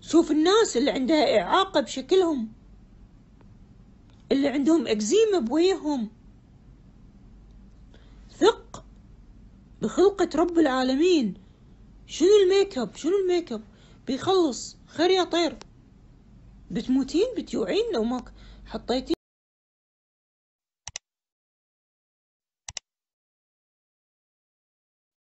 شوف الناس اللي عندها إعاقة بشكلهم اللي عندهم إكزيما بويهم ثق بخلقة رب العالمين شنو الميك اب شنو الميك اب بيخلص خير يا طير بتموتين بتيوعين لو ما حطيتين